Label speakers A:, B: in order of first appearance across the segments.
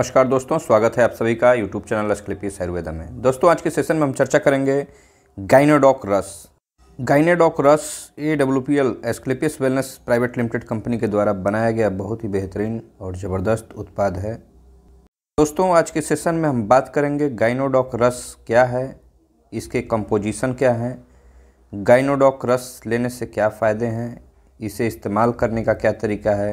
A: नमस्कार दोस्तों स्वागत है आप सभी का यूट्यूब चैनल अस्क्लिपिस आयुर्वेदा में दोस्तों आज के सेशन में हम चर्चा करेंगे गाइनोडॉक रस गाइनेडॉक रस A W P L Asclepius wellness private limited company के द्वारा बनाया गया बहुत ही बेहतरीन और ज़बरदस्त उत्पाद है दोस्तों आज के सेशन में हम बात करेंगे गाइनोडॉक रस क्या है इसके कंपोजिशन क्या हैं गाइनोडॉक रस लेने से क्या फ़ायदे हैं इसे इस्तेमाल करने का क्या तरीका है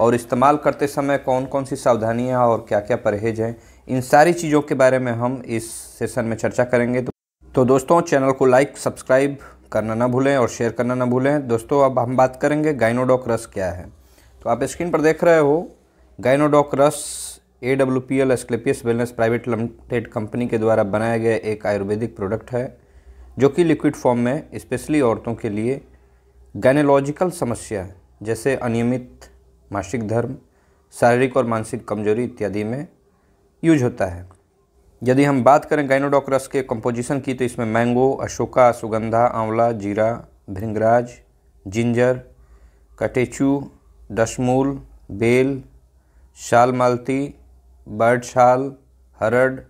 A: और इस्तेमाल करते समय कौन कौन सी सावधानियाँ और क्या क्या परहेज हैं इन सारी चीज़ों के बारे में हम इस सेशन में चर्चा करेंगे तो, तो दोस्तों चैनल को लाइक सब्सक्राइब करना ना भूलें और शेयर करना ना भूलें दोस्तों अब हम बात करेंगे गाइनोडॉक रस क्या है तो आप स्क्रीन पर देख रहे हो गाइनोडॉक रस A W P L Asclepius wellness private limited company के द्वारा बनाया गया एक आयुर्वेदिक प्रोडक्ट है जो कि लिक्विड फॉर्म में स्पेशली औरतों के लिए गाइनोलॉजिकल समस्या जैसे अनियमित मासिक धर्म शारीरिक और मानसिक कमजोरी इत्यादि में यूज होता है यदि हम बात करें गाइनोडॉकरस के कंपोजिशन की तो इसमें मैंगो अशोका सुगंधा आंवला जीरा भृंगराज जिंजर कटेचू दशमूल बेल शाल मालती बर्ड शाल हरड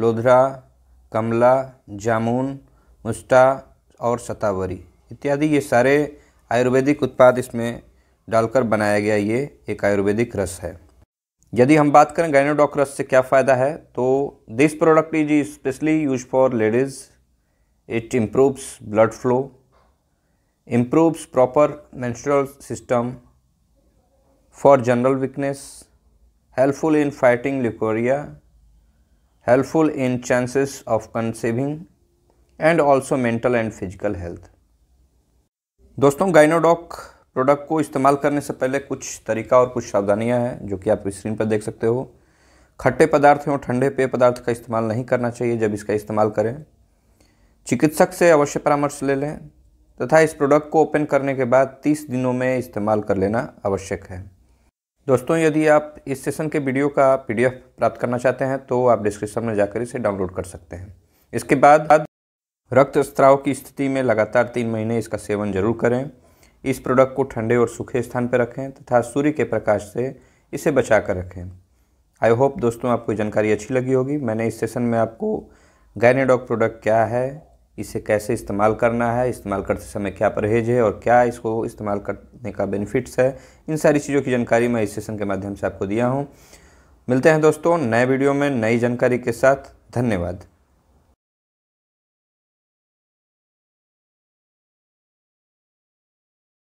A: लोधरा कमला जामुन मुस्टा और शतावरी इत्यादि ये सारे आयुर्वेदिक उत्पाद इसमें डालकर बनाया गया ये एक आयुर्वेदिक रस है यदि हम बात करें गाइनोडॉक रस से क्या फ़ायदा है तो this product is specially use for ladies it improves blood flow improves proper menstrual system for general weakness helpful in fighting leucorrhoea helpful in chances of conceiving and also mental and physical health दोस्तों Gynodoc product को इस्तेमाल करने से पहले कुछ तरीका और कुछ सावधानियाँ हैं जो कि आप स्क्रीन पर देख सकते हो खट्टे पदार्थ और ठंडे पेय पदार्थ का इस्तेमाल नहीं करना चाहिए जब इसका इस्तेमाल करें चिकित्सक से अवश्य परामर्श ले लें तथा इस प्रोडक्ट को ओपन करने के बाद 30 दिनों में इस्तेमाल कर लेना आवश्यक है दोस्तों यदि आप इस सेशन के वीडियो का पीडीएफ प्राप्त करना चाहते हैं तो आप डिस्क्रिप्शन में जाकर इसे डाउनलोड कर सकते हैं इसके बाद रक्त स्त्राव की स्थिति में लगातार तीन महीने इसका सेवन जरूर करें इस प्रोडक्ट को ठंडे और सूखे स्थान पर रखें तथा सूर्य के प्रकाश से इसे बचा कर रखें आई होप दोस्तों आपको जानकारी अच्छी लगी होगी मैंने इस सेशन में आपको गैनेडॉक प्रोडक्ट क्या है इसे कैसे इस्तेमाल करना है इस्तेमाल करते समय क्या परहेज है और क्या इसको इस्तेमाल करने का बेनिफिट्स है इन सारी चीज़ों की जानकारी मैं इस सेशन के माध्यम से आपको दिया हूँ मिलते हैं दोस्तों नए वीडियो में नई जानकारी के साथ धन्यवाद